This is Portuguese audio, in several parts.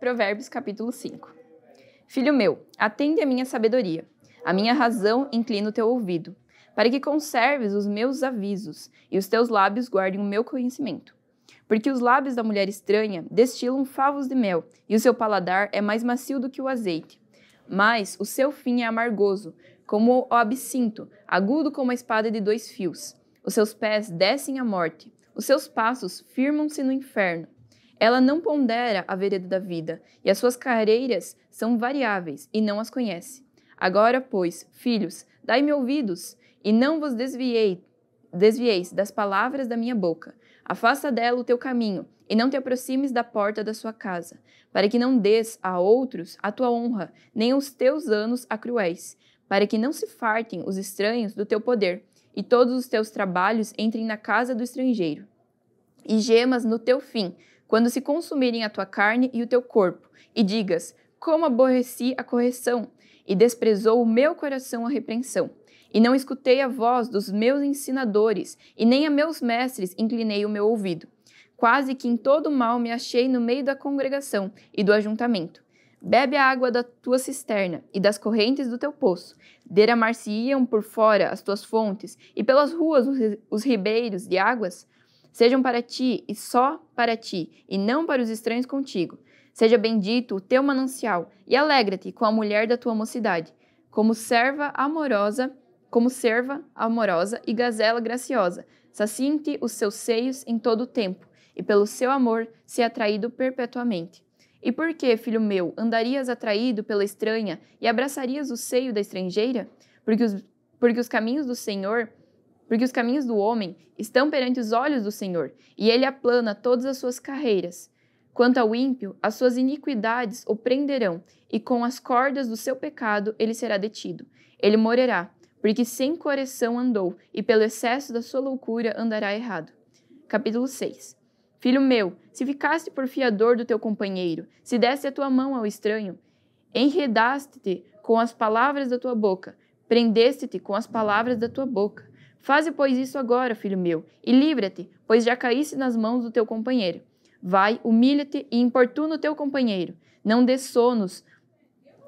Provérbios capítulo 5. Filho meu, atende a minha sabedoria, a minha razão inclina o teu ouvido, para que conserves os meus avisos e os teus lábios guardem o meu conhecimento. Porque os lábios da mulher estranha destilam favos de mel, e o seu paladar é mais macio do que o azeite. Mas o seu fim é amargoso, como o absinto, agudo como a espada de dois fios. Os seus pés descem à morte, os seus passos firmam-se no inferno. Ela não pondera a vereda da vida, e as suas carreiras são variáveis, e não as conhece. Agora, pois, filhos, dai-me ouvidos, e não vos desviei, desvieis das palavras da minha boca. Afasta dela o teu caminho, e não te aproximes da porta da sua casa, para que não des a outros a tua honra, nem os teus anos a cruéis, para que não se fartem os estranhos do teu poder, e todos os teus trabalhos entrem na casa do estrangeiro. E gemas no teu fim, quando se consumirem a tua carne e o teu corpo, e digas: Como aborreci a correção, e desprezou o meu coração a repreensão. E não escutei a voz dos meus ensinadores, e nem a meus mestres inclinei o meu ouvido. Quase que em todo mal me achei no meio da congregação e do ajuntamento. Bebe a água da tua cisterna e das correntes do teu poço. Derramar-se-iam por fora as tuas fontes, e pelas ruas os ribeiros de águas? Sejam para ti e só para ti, e não para os estranhos contigo. Seja bendito o teu manancial, e alegra-te com a mulher da tua mocidade, como serva amorosa, como serva amorosa e gazela graciosa. Sacinte os seus seios em todo o tempo, e pelo seu amor se atraído perpetuamente. E por que, filho meu, andarias atraído pela estranha e abraçarias o seio da estrangeira? Porque os, porque os caminhos do Senhor porque os caminhos do homem estão perante os olhos do Senhor, e ele aplana todas as suas carreiras. Quanto ao ímpio, as suas iniquidades o prenderão, e com as cordas do seu pecado ele será detido. Ele morrerá, porque sem coração andou, e pelo excesso da sua loucura andará errado. Capítulo 6 Filho meu, se ficaste por fiador do teu companheiro, se deste a tua mão ao estranho, enredaste-te com as palavras da tua boca, prendeste-te com as palavras da tua boca. Faze, pois, isso agora, filho meu, e livra-te, pois já caíste nas mãos do teu companheiro. Vai, humilha-te e importuna o teu companheiro. Não dê sonos,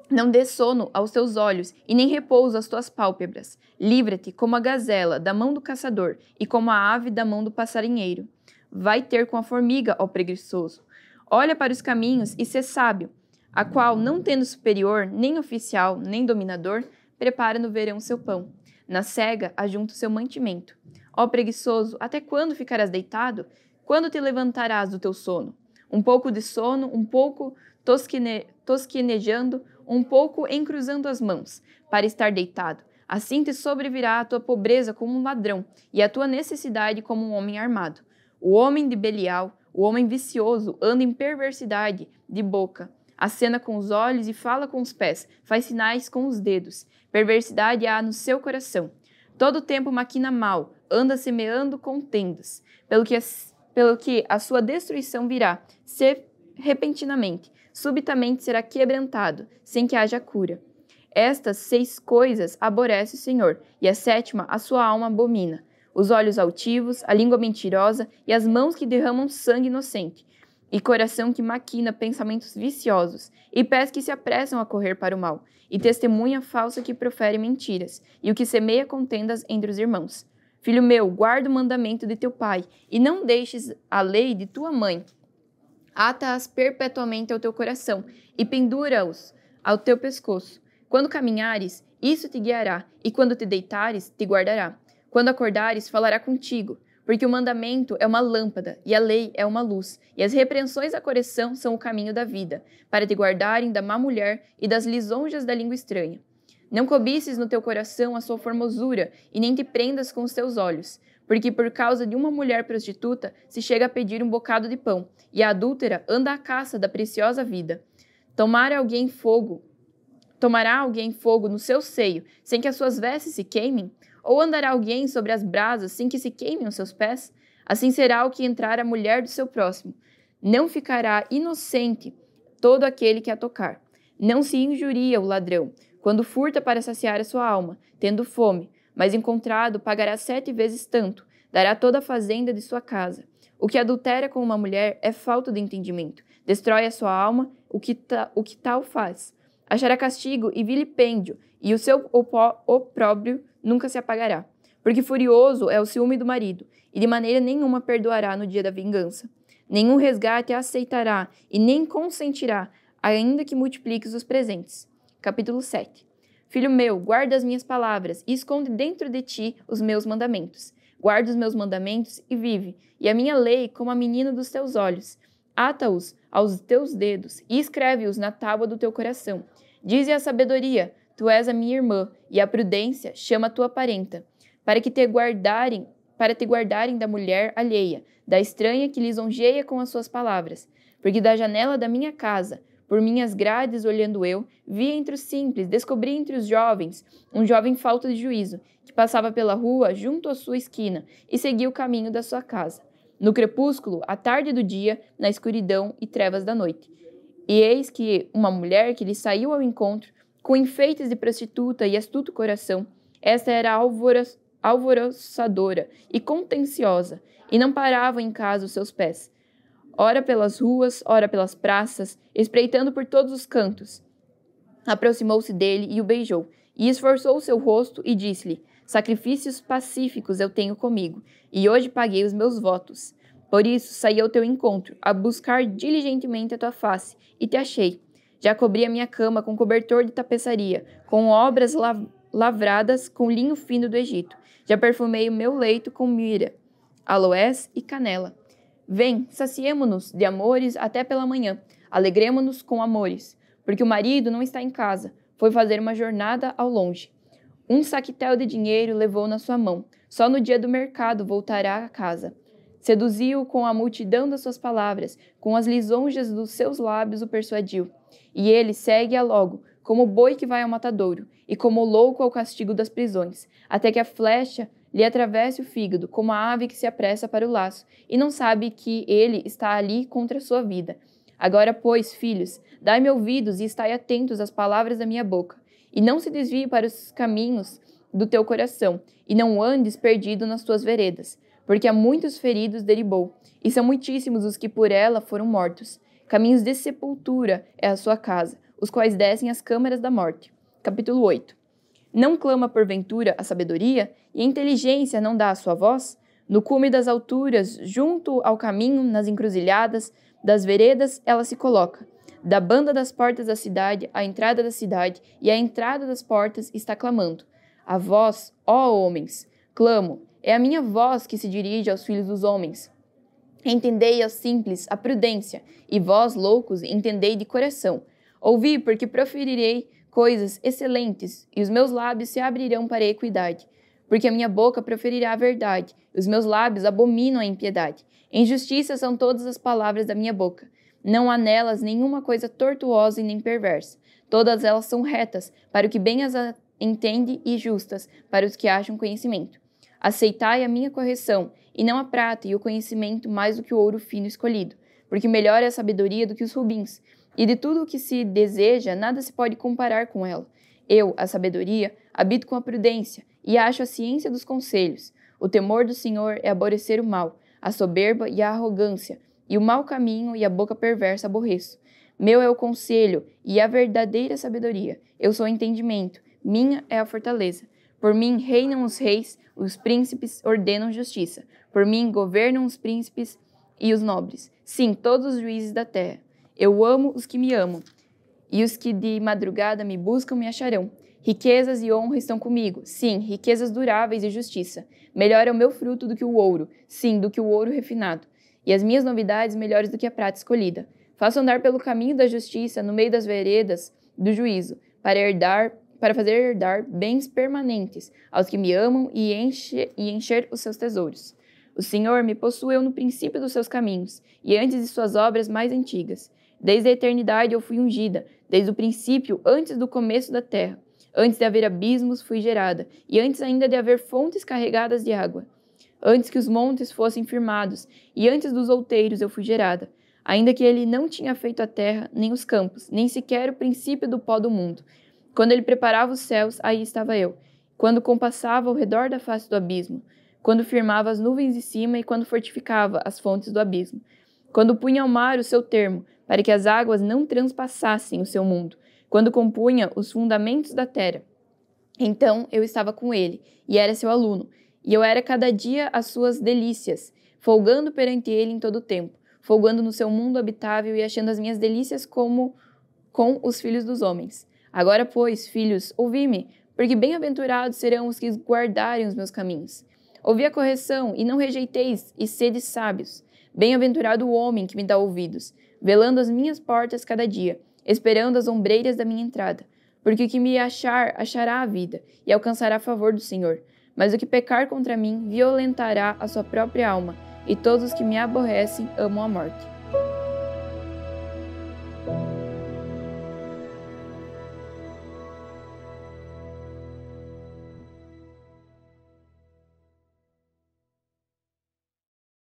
não dê sono aos teus olhos, e nem repouso às tuas pálpebras. Livra-te como a gazela da mão do caçador, e como a ave da mão do passarinheiro. Vai ter com a formiga, ó preguiçoso. Olha para os caminhos e sê sábio, a qual, não tendo superior, nem oficial, nem dominador, prepara no verão seu pão na cega, ajunta o seu mantimento. Ó preguiçoso, até quando ficarás deitado? Quando te levantarás do teu sono? Um pouco de sono, um pouco tosquine tosquinejando, um pouco encruzando as mãos, para estar deitado. Assim te sobrevirá a tua pobreza como um ladrão e a tua necessidade como um homem armado. O homem de Belial, o homem vicioso, anda em perversidade de boca acena com os olhos e fala com os pés, faz sinais com os dedos. Perversidade há no seu coração. Todo o tempo maquina mal, anda semeando contendas, pelo que, pelo que a sua destruição virá, se repentinamente, subitamente será quebrantado, sem que haja cura. Estas seis coisas aborrece o Senhor, e a sétima a sua alma abomina: os olhos altivos, a língua mentirosa e as mãos que derramam sangue inocente e coração que maquina pensamentos viciosos, e pés que se apressam a correr para o mal, e testemunha falsa que profere mentiras, e o que semeia contendas entre os irmãos. Filho meu, guarda o mandamento de teu pai, e não deixes a lei de tua mãe. Ata-as perpetuamente ao teu coração, e pendura-os ao teu pescoço. Quando caminhares, isso te guiará, e quando te deitares, te guardará. Quando acordares, falará contigo porque o mandamento é uma lâmpada e a lei é uma luz, e as repreensões à correção são o caminho da vida, para te guardarem da má mulher e das lisonjas da língua estranha. Não cobices no teu coração a sua formosura, e nem te prendas com os teus olhos, porque por causa de uma mulher prostituta se chega a pedir um bocado de pão, e a adúltera anda à caça da preciosa vida. Tomara alguém fogo, tomará alguém fogo no seu seio, sem que as suas vestes se queimem? Ou andará alguém sobre as brasas sem que se queimem os seus pés? Assim será o que entrar a mulher do seu próximo. Não ficará inocente todo aquele que a tocar. Não se injuria o ladrão, quando furta para saciar a sua alma, tendo fome, mas encontrado pagará sete vezes tanto, dará toda a fazenda de sua casa. O que adultera com uma mulher é falta de entendimento, destrói a sua alma, o que, ta, o que tal faz. Achará castigo e vilipêndio, e o seu opróbrio nunca se apagará, porque furioso é o ciúme do marido, e de maneira nenhuma perdoará no dia da vingança. Nenhum resgate aceitará e nem consentirá, ainda que multipliques os presentes. Capítulo 7. Filho meu, guarda as minhas palavras e esconde dentro de ti os meus mandamentos. Guarda os meus mandamentos e vive, e a minha lei como a menina dos teus olhos. Ata-os aos teus dedos e escreve-os na tábua do teu coração. Dize à sabedoria: Tu és a minha irmã, e a prudência chama a tua parenta, para que te guardarem, para te guardarem da mulher alheia, da estranha que lisonjeia com as suas palavras. Porque da janela da minha casa, por minhas grades olhando eu, vi entre os simples, descobri entre os jovens, um jovem falta de juízo, que passava pela rua junto à sua esquina e seguia o caminho da sua casa. No crepúsculo, à tarde do dia, na escuridão e trevas da noite. E eis que uma mulher que lhe saiu ao encontro com enfeites de prostituta e astuto coração. Esta era alvoroçadora e contenciosa, e não parava em casa os seus pés. Ora pelas ruas, ora pelas praças, espreitando por todos os cantos. Aproximou-se dele e o beijou, e esforçou o seu rosto e disse-lhe: Sacrifícios pacíficos eu tenho comigo, e hoje paguei os meus votos. Por isso saí ao teu encontro, a buscar diligentemente a tua face, e te achei. Já cobri a minha cama com cobertor de tapeçaria, com obras lav lavradas com linho fino do Egito. Já perfumei o meu leito com mira, aloés e canela. Vem, saciemo-nos de amores até pela manhã. Alegremo-nos com amores, porque o marido não está em casa. Foi fazer uma jornada ao longe. Um saquetel de dinheiro levou na sua mão. Só no dia do mercado voltará a casa. Seduziu com a multidão das suas palavras, com as lisonjas dos seus lábios o persuadiu. E ele segue a logo, como o boi que vai ao matadouro, e como o louco ao castigo das prisões, até que a flecha lhe atravesse o fígado, como a ave que se apressa para o laço, e não sabe que ele está ali contra a sua vida. Agora, pois, filhos, dai-me ouvidos e estai atentos às palavras da minha boca, e não se desvie para os caminhos do teu coração, e não andes perdido nas tuas veredas, porque a muitos feridos deribou, e são muitíssimos os que por ela foram mortos. Caminhos de sepultura é a sua casa, os quais descem as câmaras da morte. Capítulo 8. Não clama porventura a sabedoria, e a inteligência não dá a sua voz? No cume das alturas, junto ao caminho, nas encruzilhadas, das veredas, ela se coloca. Da banda das portas da cidade, à entrada da cidade, e à entrada das portas está clamando. A voz, ó homens, clamo, é a minha voz que se dirige aos filhos dos homens. Entendei a simples a prudência, e vós, loucos, entendei de coração. Ouvi, porque proferirei coisas excelentes, e os meus lábios se abrirão para a equidade. Porque a minha boca proferirá a verdade, e os meus lábios abominam a impiedade. Injustiça são todas as palavras da minha boca. Não há nelas nenhuma coisa tortuosa e nem perversa. Todas elas são retas, para o que bem as entende, e justas, para os que acham conhecimento. Aceitai a minha correção e não a prata e o conhecimento mais do que o ouro fino escolhido, porque melhor é a sabedoria do que os rubins, e de tudo o que se deseja, nada se pode comparar com ela. Eu, a sabedoria, habito com a prudência e acho a ciência dos conselhos. O temor do Senhor é aborrecer o mal, a soberba e a arrogância, e o mau caminho e a boca perversa aborreço. Meu é o conselho e a verdadeira sabedoria. Eu sou o entendimento, minha é a fortaleza. Por mim reinam os reis, os príncipes ordenam justiça. Por mim governam os príncipes e os nobres. Sim, todos os juízes da terra. Eu amo os que me amam, e os que de madrugada me buscam me acharão. Riquezas e honra estão comigo. Sim, riquezas duráveis e justiça. Melhor é o meu fruto do que o ouro. Sim, do que o ouro refinado. E as minhas novidades melhores do que a prata escolhida. Faço andar pelo caminho da justiça, no meio das veredas do juízo, para herdar para fazer dar bens permanentes aos que me amam e, enche, e encher os seus tesouros. O Senhor me possuiu no princípio dos seus caminhos, e antes de suas obras mais antigas. Desde a eternidade eu fui ungida, desde o princípio, antes do começo da terra. Antes de haver abismos, fui gerada, e antes ainda de haver fontes carregadas de água. Antes que os montes fossem firmados, e antes dos outeiros eu fui gerada. Ainda que ele não tinha feito a terra, nem os campos, nem sequer o princípio do pó do mundo, quando ele preparava os céus, aí estava eu. Quando compassava ao redor da face do abismo, quando firmava as nuvens de cima e quando fortificava as fontes do abismo, quando punha ao mar o seu termo, para que as águas não transpassassem o seu mundo, quando compunha os fundamentos da terra. Então eu estava com ele, e era seu aluno, e eu era cada dia as suas delícias, folgando perante ele em todo o tempo, folgando no seu mundo habitável e achando as minhas delícias como com os filhos dos homens. Agora, pois, filhos, ouvi-me, porque bem-aventurados serão os que guardarem os meus caminhos. Ouvi a correção, e não rejeiteis, e sede sábios. Bem-aventurado o homem que me dá ouvidos, velando as minhas portas cada dia, esperando as ombreiras da minha entrada. Porque o que me achar, achará a vida, e alcançará favor do Senhor. Mas o que pecar contra mim, violentará a sua própria alma, e todos os que me aborrecem amam a morte.